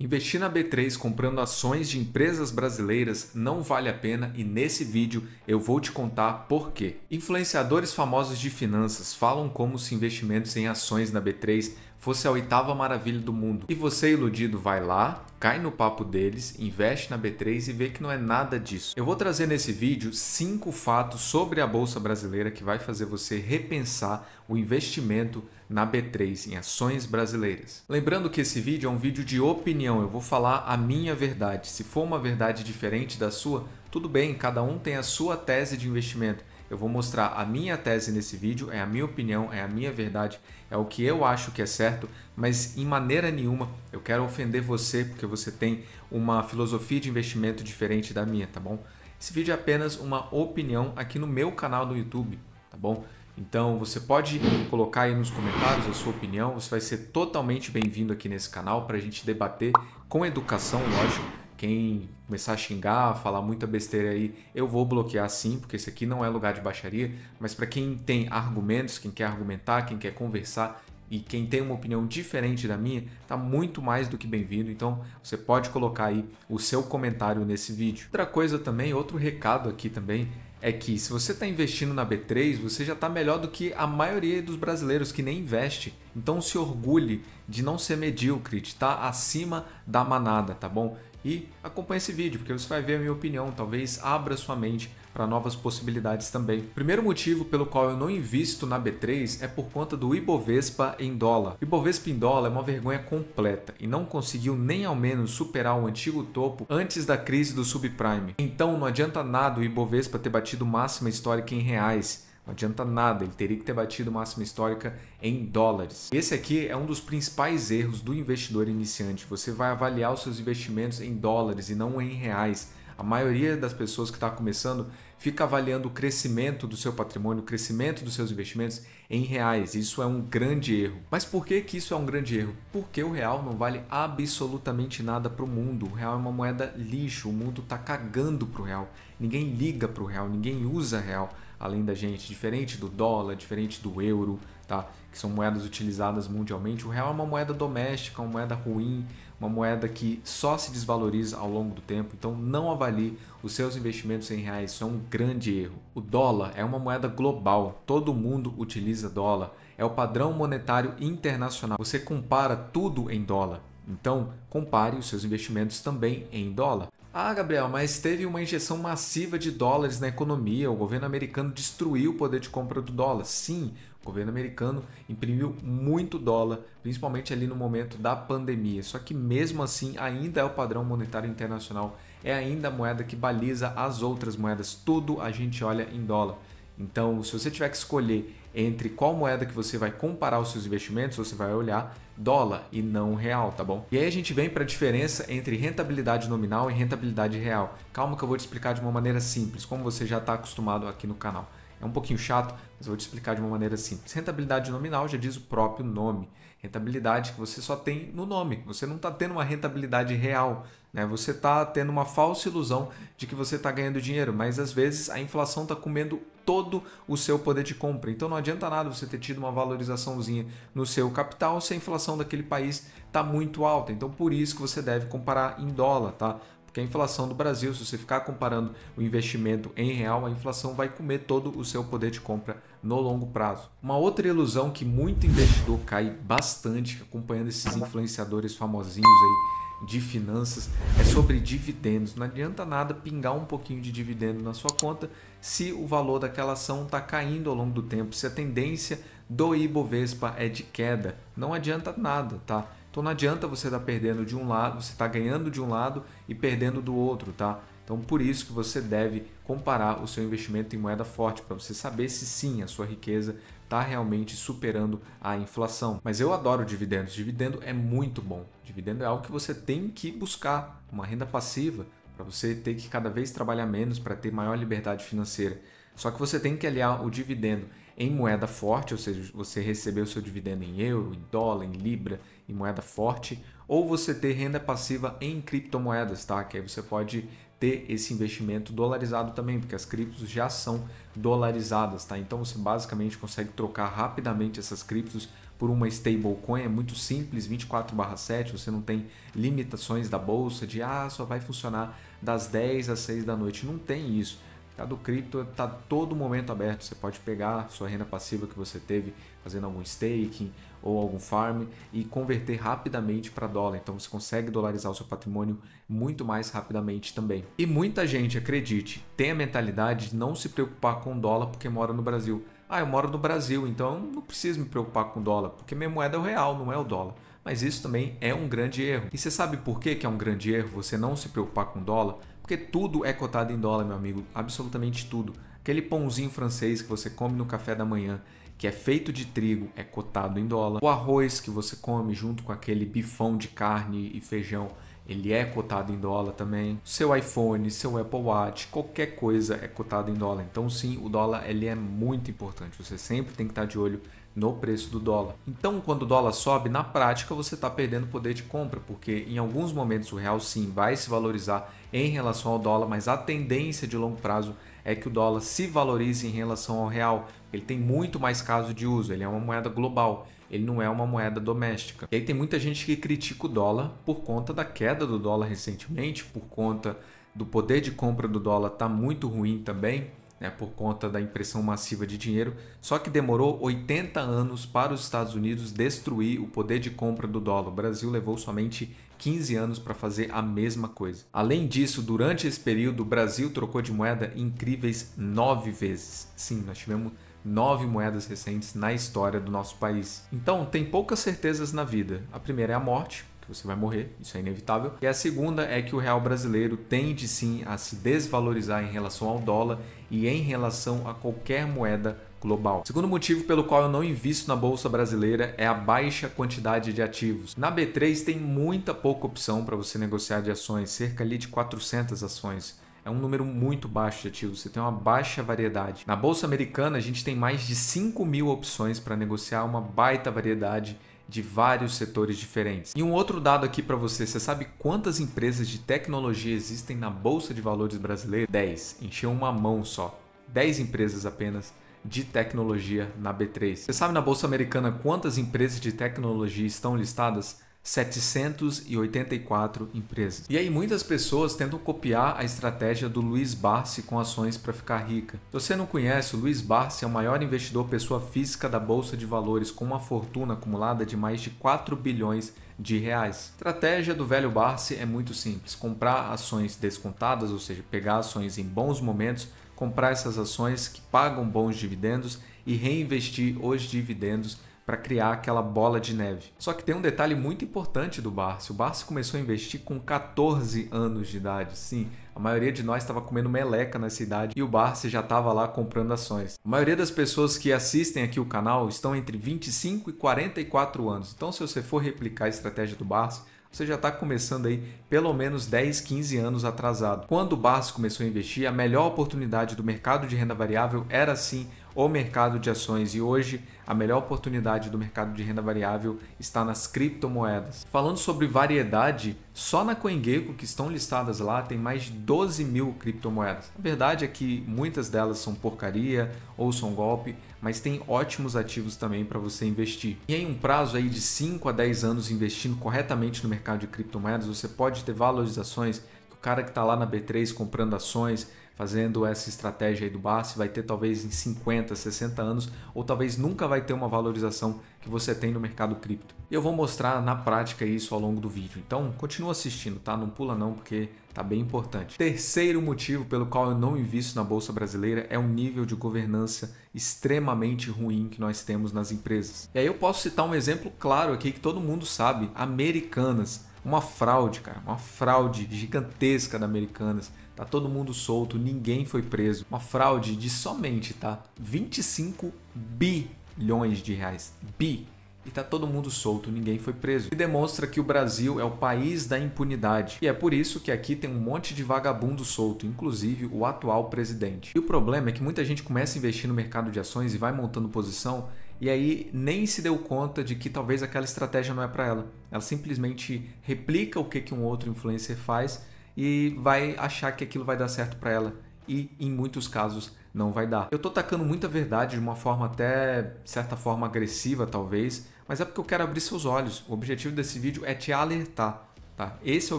Investir na B3 comprando ações de empresas brasileiras não vale a pena e nesse vídeo eu vou te contar por quê. Influenciadores famosos de finanças falam como os investimentos em ações na B3 fosse a oitava maravilha do mundo. E você, iludido, vai lá, cai no papo deles, investe na B3 e vê que não é nada disso. Eu vou trazer nesse vídeo cinco fatos sobre a bolsa brasileira que vai fazer você repensar o investimento na B3 em ações brasileiras. Lembrando que esse vídeo é um vídeo de opinião, eu vou falar a minha verdade. Se for uma verdade diferente da sua, tudo bem, cada um tem a sua tese de investimento eu vou mostrar a minha tese nesse vídeo, é a minha opinião, é a minha verdade, é o que eu acho que é certo, mas em maneira nenhuma eu quero ofender você porque você tem uma filosofia de investimento diferente da minha, tá bom? Esse vídeo é apenas uma opinião aqui no meu canal do YouTube, tá bom? Então você pode colocar aí nos comentários a sua opinião, você vai ser totalmente bem-vindo aqui nesse canal para a gente debater com educação, lógico quem começar a xingar, falar muita besteira aí, eu vou bloquear sim, porque esse aqui não é lugar de baixaria. Mas para quem tem argumentos, quem quer argumentar, quem quer conversar, e quem tem uma opinião diferente da minha está muito mais do que bem-vindo. Então você pode colocar aí o seu comentário nesse vídeo. Outra coisa também, outro recado aqui também é que se você está investindo na B3, você já está melhor do que a maioria dos brasileiros que nem investe. Então se orgulhe de não ser medíocre, de estar tá acima da manada, tá bom? E acompanhe esse vídeo, porque você vai ver a minha opinião, talvez abra sua mente para novas possibilidades também. Primeiro motivo pelo qual eu não invisto na B3 é por conta do Ibovespa em dólar. O Ibovespa em dólar é uma vergonha completa e não conseguiu nem ao menos superar o antigo topo antes da crise do subprime. Então não adianta nada o Ibovespa ter batido máxima histórica em reais. Não adianta nada, ele teria que ter batido máxima histórica em dólares. Esse aqui é um dos principais erros do investidor iniciante. Você vai avaliar os seus investimentos em dólares e não em reais a maioria das pessoas que está começando fica avaliando o crescimento do seu patrimônio, o crescimento dos seus investimentos em reais. Isso é um grande erro. Mas por que, que isso é um grande erro? Porque o real não vale absolutamente nada para o mundo. O real é uma moeda lixo, o mundo está cagando para o real. Ninguém liga para o real, ninguém usa real além da gente, diferente do dólar, diferente do euro, tá? que são moedas utilizadas mundialmente, o real é uma moeda doméstica, uma moeda ruim, uma moeda que só se desvaloriza ao longo do tempo, então não avalie os seus investimentos em reais, isso é um grande erro. O dólar é uma moeda global, todo mundo utiliza dólar, é o padrão monetário internacional. Você compara tudo em dólar. Então, compare os seus investimentos também em dólar. Ah, Gabriel, mas teve uma injeção massiva de dólares na economia. O governo americano destruiu o poder de compra do dólar. Sim, o governo americano imprimiu muito dólar, principalmente ali no momento da pandemia. Só que mesmo assim, ainda é o padrão monetário internacional, é ainda a moeda que baliza as outras moedas. Tudo a gente olha em dólar. Então, se você tiver que escolher entre qual moeda que você vai comparar os seus investimentos, você vai olhar dólar e não real, tá bom? E aí a gente vem para a diferença entre rentabilidade nominal e rentabilidade real. Calma que eu vou te explicar de uma maneira simples, como você já está acostumado aqui no canal. É um pouquinho chato, mas eu vou te explicar de uma maneira simples. Rentabilidade nominal já diz o próprio nome. Rentabilidade que você só tem no nome. Você não está tendo uma rentabilidade real. Né? Você está tendo uma falsa ilusão de que você está ganhando dinheiro, mas às vezes a inflação está comendo todo o seu poder de compra. Então não adianta nada você ter tido uma valorizaçãozinha no seu capital se a inflação daquele país está muito alta. Então por isso que você deve comparar em dólar, tá? Porque a inflação do Brasil, se você ficar comparando o investimento em real, a inflação vai comer todo o seu poder de compra no longo prazo. Uma outra ilusão que muito investidor cai bastante acompanhando esses influenciadores famosinhos aí de finanças é sobre dividendos. Não adianta nada pingar um pouquinho de dividendo na sua conta se o valor daquela ação está caindo ao longo do tempo, se a tendência do Ibovespa é de queda, não adianta nada, tá? Então não adianta você estar tá perdendo de um lado, você está ganhando de um lado e perdendo do outro, tá? Então por isso que você deve comparar o seu investimento em moeda forte para você saber se sim a sua riqueza está realmente superando a inflação. Mas eu adoro dividendos, dividendo é muito bom. Dividendo é algo que você tem que buscar, uma renda passiva para você ter que cada vez trabalhar menos para ter maior liberdade financeira. Só que você tem que aliar o dividendo em moeda forte, ou seja, você receber o seu dividendo em euro, em dólar, em libra, em moeda forte, ou você ter renda passiva em criptomoedas, tá? Que aí você pode ter esse investimento dolarizado também, porque as criptos já são dolarizadas, tá? Então você basicamente consegue trocar rapidamente essas criptos por uma stablecoin, é muito simples, 24/7, você não tem limitações da bolsa de ah, só vai funcionar das 10 às 6 da noite, não tem isso. cada tá cripto está todo momento aberto. Você pode pegar sua renda passiva que você teve fazendo algum staking ou algum farm e converter rapidamente para dólar. Então você consegue dolarizar o seu patrimônio muito mais rapidamente também. E muita gente, acredite, tem a mentalidade de não se preocupar com dólar porque mora no Brasil. Ah, eu moro no Brasil, então não preciso me preocupar com dólar, porque minha moeda é o real, não é o dólar. Mas isso também é um grande erro. E você sabe por que é um grande erro você não se preocupar com dólar? Porque tudo é cotado em dólar, meu amigo, absolutamente tudo. Aquele pãozinho francês que você come no café da manhã, que é feito de trigo, é cotado em dólar. O arroz que você come junto com aquele bifão de carne e feijão ele é cotado em dólar também. Seu iPhone, seu Apple Watch, qualquer coisa é cotado em dólar. Então sim, o dólar ele é muito importante. Você sempre tem que estar de olho no preço do dólar. Então, quando o dólar sobe, na prática você está perdendo poder de compra, porque em alguns momentos o real sim vai se valorizar em relação ao dólar, mas a tendência de longo prazo é que o dólar se valorize em relação ao real. Ele tem muito mais caso de uso, ele é uma moeda global ele não é uma moeda doméstica. E aí tem muita gente que critica o dólar por conta da queda do dólar recentemente, por conta do poder de compra do dólar tá muito ruim também. Né, por conta da impressão massiva de dinheiro, só que demorou 80 anos para os Estados Unidos destruir o poder de compra do dólar. O Brasil levou somente 15 anos para fazer a mesma coisa. Além disso, durante esse período, o Brasil trocou de moeda incríveis nove vezes. Sim, nós tivemos nove moedas recentes na história do nosso país. Então, tem poucas certezas na vida. A primeira é a morte, que você vai morrer, isso é inevitável. E a segunda é que o real brasileiro tende sim a se desvalorizar em relação ao dólar e em relação a qualquer moeda global. O segundo motivo pelo qual eu não invisto na bolsa brasileira é a baixa quantidade de ativos. Na B3 tem muita pouca opção para você negociar de ações, cerca ali de 400 ações é um número muito baixo de ativos, você tem uma baixa variedade. Na bolsa americana, a gente tem mais de 5 mil opções para negociar, uma baita variedade de vários setores diferentes. E um outro dado aqui para você, você sabe quantas empresas de tecnologia existem na bolsa de valores brasileira? 10, encheu uma mão só. 10 empresas apenas de tecnologia na B3. Você sabe na bolsa americana quantas empresas de tecnologia estão listadas? 784 empresas. E aí muitas pessoas tentam copiar a estratégia do Luiz Barsi com ações para ficar rica. Se você não conhece, o Luiz Barsi é o maior investidor pessoa física da bolsa de valores com uma fortuna acumulada de mais de 4 bilhões de reais. A estratégia do velho Barsi é muito simples: comprar ações descontadas, ou seja, pegar ações em bons momentos, comprar essas ações que pagam bons dividendos e reinvestir os dividendos para criar aquela bola de neve. Só que tem um detalhe muito importante do Barça. O Barça começou a investir com 14 anos de idade. Sim, a maioria de nós estava comendo meleca nessa idade e o Barça já estava lá comprando ações. A maioria das pessoas que assistem aqui o canal estão entre 25 e 44 anos. Então, se você for replicar a estratégia do Barça, você já está começando aí pelo menos 10, 15 anos atrasado. Quando o Barça começou a investir, a melhor oportunidade do mercado de renda variável era sim o mercado de ações e hoje a melhor oportunidade do mercado de renda variável está nas criptomoedas. Falando sobre variedade, só na CoinGecko que estão listadas lá tem mais de 12 mil criptomoedas. A verdade é que muitas delas são porcaria ou são golpe, mas tem ótimos ativos também para você investir. E em um prazo aí de 5 a 10 anos investindo corretamente no mercado de criptomoedas, você pode ter valorizações que o cara que está lá na B3 comprando ações fazendo essa estratégia aí do BASF, vai ter talvez em 50, 60 anos, ou talvez nunca vai ter uma valorização que você tem no mercado cripto. Eu vou mostrar na prática isso ao longo do vídeo. Então, continua assistindo, tá? Não pula não, porque tá bem importante. Terceiro motivo pelo qual eu não invisto na bolsa brasileira é o nível de governança extremamente ruim que nós temos nas empresas. E aí eu posso citar um exemplo claro aqui que todo mundo sabe, Americanas, uma fraude, cara, uma fraude gigantesca da Americanas Tá todo mundo solto, ninguém foi preso. Uma fraude de somente, tá? 25 bilhões de reais. Bi. E tá todo mundo solto, ninguém foi preso. E demonstra que o Brasil é o país da impunidade. E é por isso que aqui tem um monte de vagabundo solto, inclusive o atual presidente. E o problema é que muita gente começa a investir no mercado de ações e vai montando posição e aí nem se deu conta de que talvez aquela estratégia não é para ela. Ela simplesmente replica o que, que um outro influencer faz e vai achar que aquilo vai dar certo para ela e em muitos casos não vai dar. Eu tô tacando muita verdade de uma forma até certa forma agressiva talvez, mas é porque eu quero abrir seus olhos. O objetivo desse vídeo é te alertar, tá? Esse é o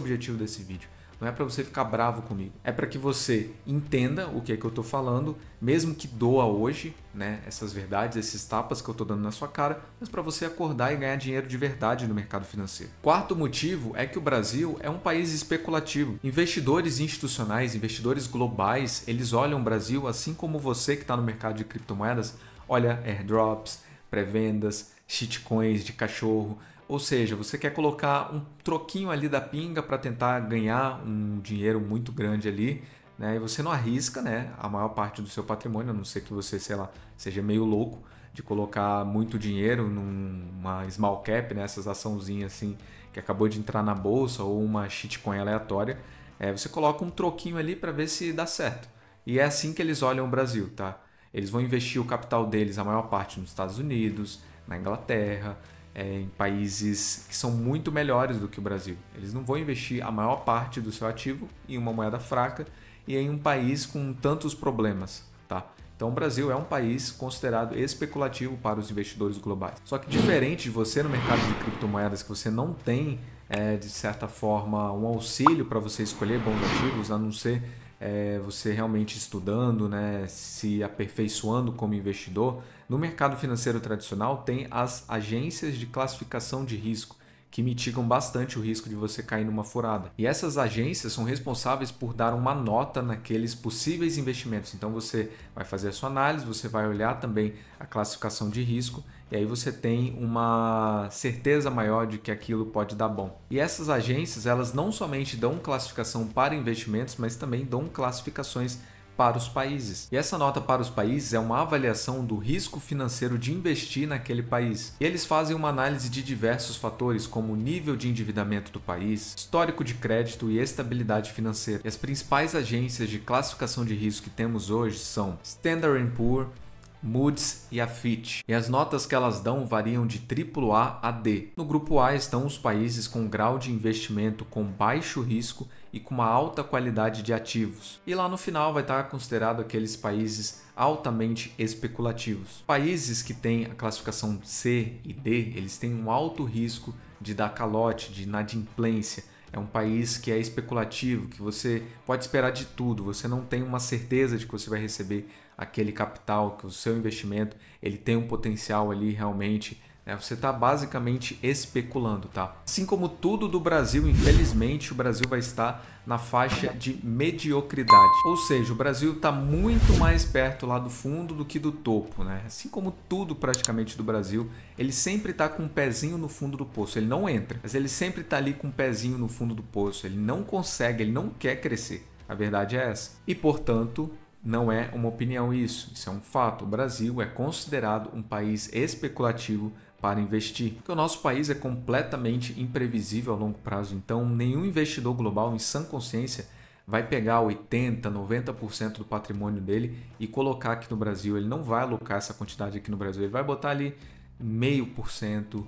objetivo desse vídeo não é para você ficar bravo comigo. É para que você entenda o que é que eu estou falando, mesmo que doa hoje, né, essas verdades, esses tapas que eu estou dando na sua cara, mas para você acordar e ganhar dinheiro de verdade no mercado financeiro. Quarto motivo é que o Brasil é um país especulativo. Investidores institucionais, investidores globais, eles olham o Brasil assim como você que está no mercado de criptomoedas, olha airdrops, pré-vendas, shitcoins de cachorro, ou seja, você quer colocar um troquinho ali da pinga para tentar ganhar um dinheiro muito grande ali, né? E você não arrisca, né, a maior parte do seu patrimônio, a não ser que você, sei lá, seja meio louco de colocar muito dinheiro numa small cap, né, essas açãozinhas assim que acabou de entrar na bolsa ou uma shitcoin aleatória, é, você coloca um troquinho ali para ver se dá certo. E é assim que eles olham o Brasil, tá? Eles vão investir o capital deles, a maior parte, nos Estados Unidos, na Inglaterra, é, em países que são muito melhores do que o Brasil. Eles não vão investir a maior parte do seu ativo em uma moeda fraca e em um país com tantos problemas, tá? Então, o Brasil é um país considerado especulativo para os investidores globais. Só que diferente de você no mercado de criptomoedas, que você não tem, é, de certa forma, um auxílio para você escolher bons ativos, a não ser é, você realmente estudando, né, se aperfeiçoando como investidor, no mercado financeiro tradicional, tem as agências de classificação de risco, que mitigam bastante o risco de você cair numa furada. E essas agências são responsáveis por dar uma nota naqueles possíveis investimentos. Então você vai fazer a sua análise, você vai olhar também a classificação de risco e aí você tem uma certeza maior de que aquilo pode dar bom. E essas agências, elas não somente dão classificação para investimentos, mas também dão classificações para os países. E essa nota para os países é uma avaliação do risco financeiro de investir naquele país. E eles fazem uma análise de diversos fatores, como o nível de endividamento do país, histórico de crédito e estabilidade financeira. E as principais agências de classificação de risco que temos hoje são Standard Poor, Moody's e a Fitch, e as notas que elas dão variam de AAA a D. No grupo A estão os países com grau de investimento com baixo risco e com uma alta qualidade de ativos. E lá no final vai estar considerado aqueles países altamente especulativos. Países que têm a classificação C e D, eles têm um alto risco de dar calote, de inadimplência. É um país que é especulativo, que você pode esperar de tudo, você não tem uma certeza de que você vai receber aquele capital, que o seu investimento, ele tem um potencial ali realmente né? você está basicamente especulando, tá? Assim como tudo do Brasil, infelizmente, o Brasil vai estar na faixa de mediocridade. Ou seja, o Brasil está muito mais perto lá do fundo do que do topo, né? Assim como tudo praticamente do Brasil, ele sempre está com um pezinho no fundo do poço. Ele não entra, mas ele sempre está ali com um pezinho no fundo do poço. Ele não consegue, ele não quer crescer. A verdade é essa. E, portanto, não é uma opinião isso, isso é um fato. O Brasil é considerado um país especulativo para investir. Porque o nosso país é completamente imprevisível a longo prazo, então nenhum investidor global em sã consciência vai pegar 80, 90% do patrimônio dele e colocar aqui no Brasil. Ele não vai alocar essa quantidade aqui no Brasil, ele vai botar ali meio por cento,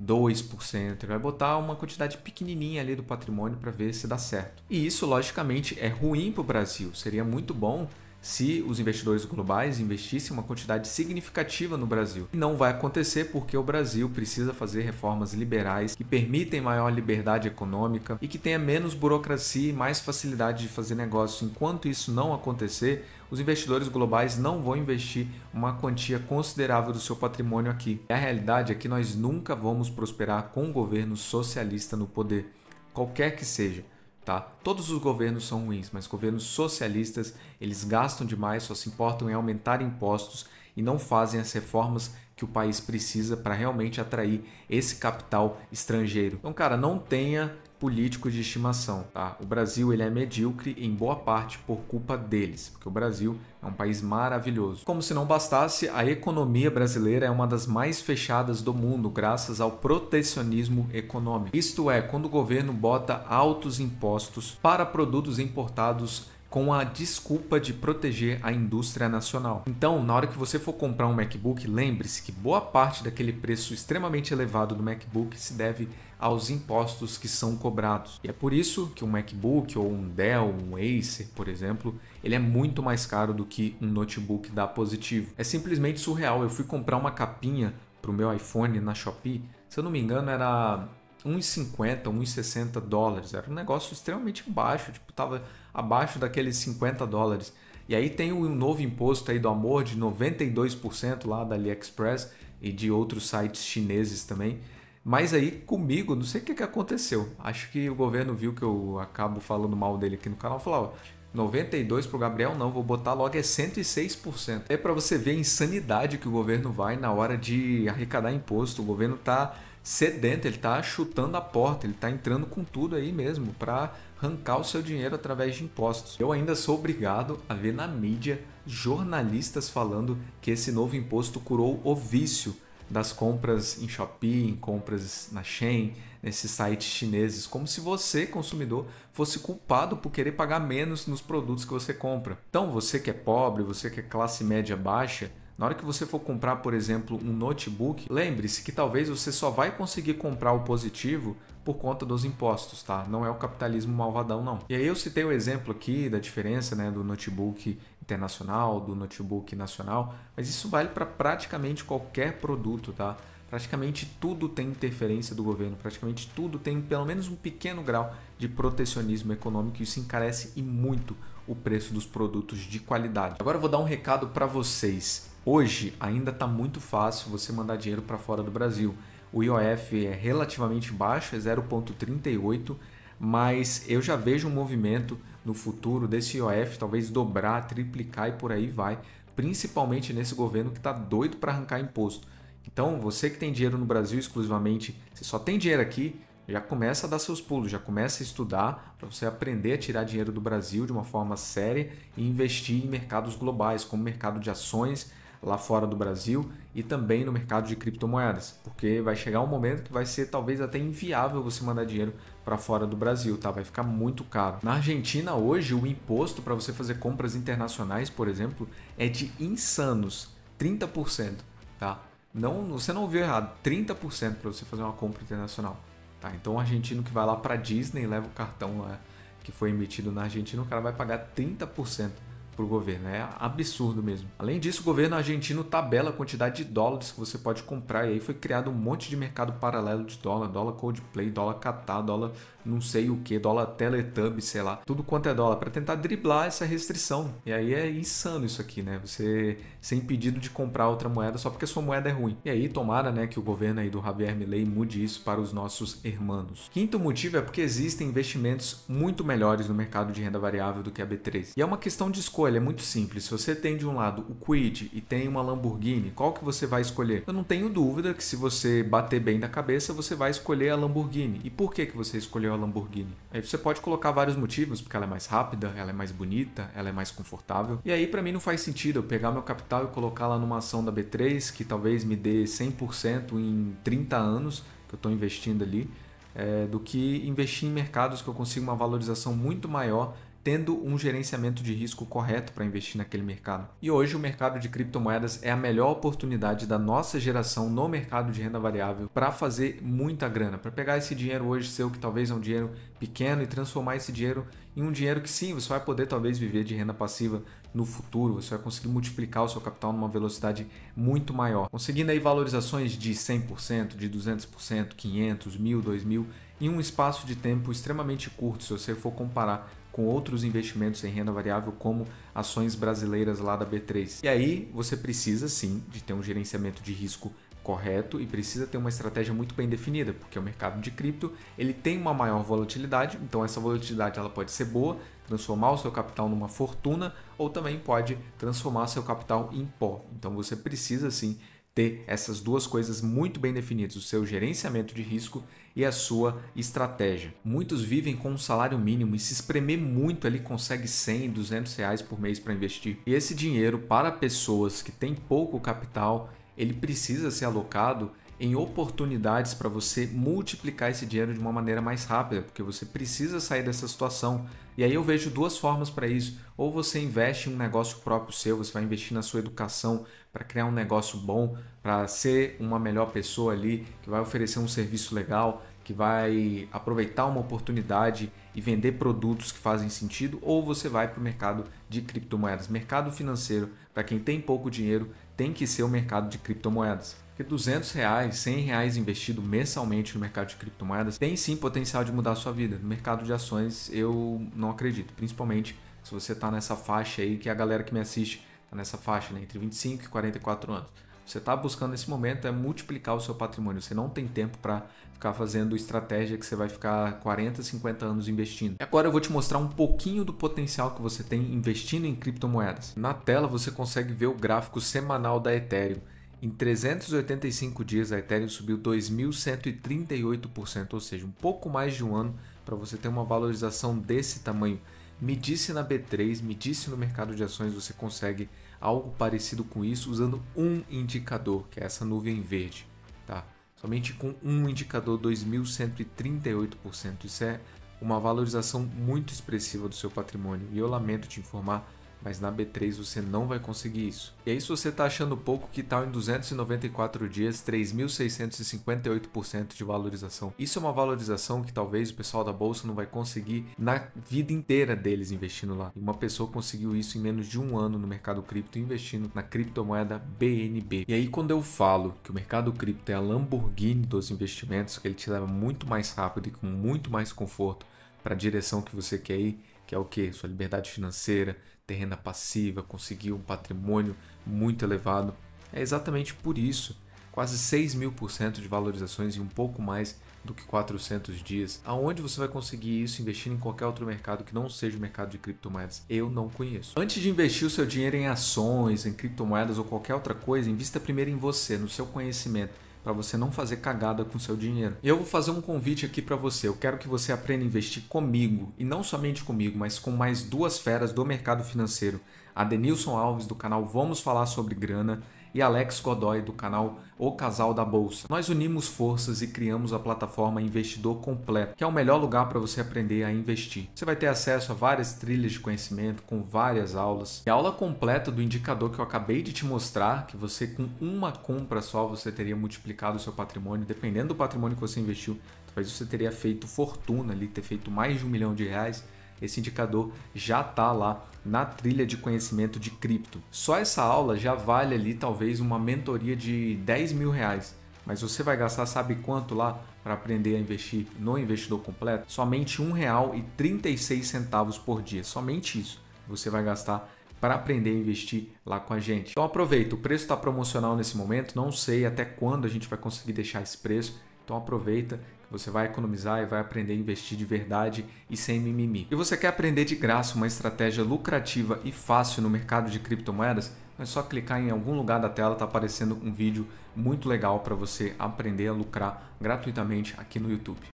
2%, ele vai botar uma quantidade pequenininha ali do patrimônio para ver se dá certo. E isso logicamente é ruim para o Brasil. Seria muito bom se os investidores globais investissem uma quantidade significativa no Brasil. E não vai acontecer porque o Brasil precisa fazer reformas liberais que permitem maior liberdade econômica e que tenha menos burocracia e mais facilidade de fazer negócios. Enquanto isso não acontecer, os investidores globais não vão investir uma quantia considerável do seu patrimônio aqui. E a realidade é que nós nunca vamos prosperar com um governo socialista no poder, qualquer que seja. Tá? Todos os governos são ruins, mas governos socialistas, eles gastam demais, só se importam em aumentar impostos e não fazem as reformas que o país precisa para realmente atrair esse capital estrangeiro. Então, cara, não tenha políticos de estimação. Tá? O Brasil ele é medíocre em boa parte por culpa deles, porque o Brasil é um país maravilhoso. Como se não bastasse, a economia brasileira é uma das mais fechadas do mundo graças ao protecionismo econômico. Isto é, quando o governo bota altos impostos para produtos importados com a desculpa de proteger a indústria nacional. Então, na hora que você for comprar um MacBook, lembre-se que boa parte daquele preço extremamente elevado do MacBook se deve aos impostos que são cobrados. E é por isso que um MacBook ou um Dell, um Acer, por exemplo, ele é muito mais caro do que um notebook da Positivo. É simplesmente surreal. Eu fui comprar uma capinha para o meu iPhone na Shopee, se eu não me engano era 1,50, 1,60 dólares. Era um negócio extremamente baixo, tipo, tava abaixo daqueles 50 dólares. E aí tem um novo imposto aí do amor de 92% lá da AliExpress e de outros sites chineses também. Mas aí comigo, não sei o que, aconteceu. Acho que o governo viu que eu acabo falando mal dele aqui no canal e falou: 92 para o Gabriel não, vou botar logo é 106%. É para você ver a insanidade que o governo vai na hora de arrecadar imposto. O governo tá sedento, ele tá chutando a porta, ele tá entrando com tudo aí mesmo para arrancar o seu dinheiro através de impostos. Eu ainda sou obrigado a ver na mídia jornalistas falando que esse novo imposto curou o vício das compras em Shopee, em compras na Shein, nesses sites chineses, como se você, consumidor, fosse culpado por querer pagar menos nos produtos que você compra. Então, você que é pobre, você que é classe média baixa, na hora que você for comprar, por exemplo, um notebook, lembre-se que talvez você só vai conseguir comprar o positivo por conta dos impostos, tá? Não é o capitalismo malvadão, não. E aí eu citei o exemplo aqui da diferença né, do notebook internacional, do notebook nacional, mas isso vale para praticamente qualquer produto, tá? Praticamente tudo tem interferência do governo, praticamente tudo tem pelo menos um pequeno grau de protecionismo econômico e isso encarece e muito o preço dos produtos de qualidade. Agora eu vou dar um recado para vocês. Hoje ainda está muito fácil você mandar dinheiro para fora do Brasil. O IOF é relativamente baixo, é 0,38, mas eu já vejo um movimento no futuro desse IOF talvez dobrar, triplicar e por aí vai, principalmente nesse governo que está doido para arrancar imposto. Então, você que tem dinheiro no Brasil exclusivamente, você só tem dinheiro aqui, já começa a dar seus pulos, já começa a estudar para você aprender a tirar dinheiro do Brasil de uma forma séria e investir em mercados globais, como o mercado de ações lá fora do Brasil e também no mercado de criptomoedas, porque vai chegar um momento que vai ser talvez até inviável você mandar dinheiro para fora do Brasil, tá? Vai ficar muito caro. Na Argentina hoje o imposto para você fazer compras internacionais, por exemplo, é de insanos, 30%, tá? Não, você não ouviu errado, 30% para você fazer uma compra internacional. Tá, então o argentino que vai lá para Disney, leva o cartão lá que foi emitido na Argentina, o cara vai pagar 30% para o governo. É absurdo mesmo. Além disso, o governo argentino tabela a quantidade de dólares que você pode comprar. E aí foi criado um monte de mercado paralelo de dólar. Dólar Coldplay, dólar Qatar, dólar não sei o que, dólar Teletubbies, sei lá. Tudo quanto é dólar. para tentar driblar essa restrição. E aí é insano isso aqui, né? Você ser impedido de comprar outra moeda só porque sua moeda é ruim. E aí tomara, né, que o governo aí do Javier Milei mude isso para os nossos irmãos. Quinto motivo é porque existem investimentos muito melhores no mercado de renda variável do que a B3. E é uma questão de escolha escolha é muito simples. Se você tem de um lado o Quid e tem uma Lamborghini, qual que você vai escolher? Eu não tenho dúvida que se você bater bem da cabeça, você vai escolher a Lamborghini. E por que, que você escolheu a Lamborghini? Aí você pode colocar vários motivos, porque ela é mais rápida, ela é mais bonita, ela é mais confortável. E aí para mim não faz sentido eu pegar meu capital e colocá-la numa ação da B3 que talvez me dê 100% em 30 anos que eu estou investindo ali. É, do que investir em mercados que eu consigo uma valorização muito maior tendo um gerenciamento de risco correto para investir naquele mercado. E hoje o mercado de criptomoedas é a melhor oportunidade da nossa geração no mercado de renda variável para fazer muita grana, para pegar esse dinheiro hoje seu que talvez é um dinheiro pequeno e transformar esse dinheiro em um dinheiro que sim, você vai poder talvez viver de renda passiva no futuro, você vai conseguir multiplicar o seu capital numa velocidade muito maior, conseguindo aí valorizações de 100%, de 200%, 500, 1000, 2000 em um espaço de tempo extremamente curto, se você for comparar com outros investimentos em renda variável, como ações brasileiras lá da B3. E aí você precisa sim de ter um gerenciamento de risco correto e precisa ter uma estratégia muito bem definida, porque o mercado de cripto ele tem uma maior volatilidade, então essa volatilidade ela pode ser boa, transformar o seu capital numa fortuna ou também pode transformar seu capital em pó. Então você precisa sim ter essas duas coisas muito bem definidas, o seu gerenciamento de risco e a sua estratégia. Muitos vivem com um salário mínimo e se espremer muito ali consegue 100, 200 reais por mês para investir. E esse dinheiro para pessoas que têm pouco capital, ele precisa ser alocado em oportunidades para você multiplicar esse dinheiro de uma maneira mais rápida, porque você precisa sair dessa situação. E aí eu vejo duas formas para isso: ou você investe em um negócio próprio seu, você vai investir na sua educação para criar um negócio bom, para ser uma melhor pessoa ali, que vai oferecer um serviço legal, que vai aproveitar uma oportunidade e vender produtos que fazem sentido, ou você vai para o mercado de criptomoedas. Mercado financeiro, para quem tem pouco dinheiro, tem que ser o mercado de criptomoedas. Porque 200 reais, 100 reais investido mensalmente no mercado de criptomoedas tem sim potencial de mudar a sua vida. No mercado de ações eu não acredito, principalmente se você está nessa faixa aí, que a galera que me assiste está nessa faixa, né, entre 25 e 44 anos. Você está buscando nesse momento é multiplicar o seu patrimônio. Você não tem tempo para ficar fazendo estratégia que você vai ficar 40, 50 anos investindo. E agora eu vou te mostrar um pouquinho do potencial que você tem investindo em criptomoedas. Na tela você consegue ver o gráfico semanal da Ethereum. Em 385 dias, a Ethereum subiu 2.138%, ou seja, um pouco mais de um ano para você ter uma valorização desse tamanho. Me disse na B3, me disse no mercado de ações, você consegue algo parecido com isso usando um indicador, que é essa nuvem verde, tá? Somente com um indicador 2138%. Isso é uma valorização muito expressiva do seu patrimônio. E eu lamento te informar mas na B3 você não vai conseguir isso. E aí se você está achando pouco, que tal em 294 dias, 3.658% de valorização. Isso é uma valorização que talvez o pessoal da bolsa não vai conseguir na vida inteira deles investindo lá. E uma pessoa conseguiu isso em menos de um ano no mercado cripto investindo na criptomoeda BNB. E aí quando eu falo que o mercado cripto é a Lamborghini dos investimentos, que ele te leva muito mais rápido e com muito mais conforto para a direção que você quer ir, que é o que? Sua liberdade financeira, ter renda passiva, conseguir um patrimônio muito elevado. É exatamente por isso quase 6 mil por cento de valorizações em um pouco mais do que 400 dias. Aonde você vai conseguir isso investindo em qualquer outro mercado que não seja o mercado de criptomoedas? Eu não conheço. Antes de investir o seu dinheiro em ações, em criptomoedas ou qualquer outra coisa, invista primeiro em você, no seu conhecimento para você não fazer cagada com seu dinheiro. E eu vou fazer um convite aqui para você. Eu quero que você aprenda a investir comigo e não somente comigo, mas com mais duas feras do mercado financeiro. A Denilson Alves do canal Vamos Falar sobre Grana e Alex Godoy do canal O Casal da Bolsa. Nós unimos forças e criamos a plataforma Investidor Completo, que é o melhor lugar para você aprender a investir. Você vai ter acesso a várias trilhas de conhecimento com várias aulas. E a aula completa do indicador que eu acabei de te mostrar, que você com uma compra só você teria multiplicado o seu patrimônio, dependendo do patrimônio que você investiu, talvez você teria feito fortuna ali, ter feito mais de um milhão de reais esse indicador já está lá na trilha de conhecimento de cripto. Só essa aula já vale ali talvez uma mentoria de 10 mil reais. Mas você vai gastar sabe quanto lá para aprender a investir no investidor completo? Somente R$1,36 por dia. Somente isso você vai gastar para aprender a investir lá com a gente. Então aproveita, o preço está promocional nesse momento, não sei até quando a gente vai conseguir deixar esse preço, então aproveita você vai economizar e vai aprender a investir de verdade e sem mimimi. E você quer aprender de graça uma estratégia lucrativa e fácil no mercado de criptomoedas? É só clicar em algum lugar da tela, está aparecendo um vídeo muito legal para você aprender a lucrar gratuitamente aqui no YouTube.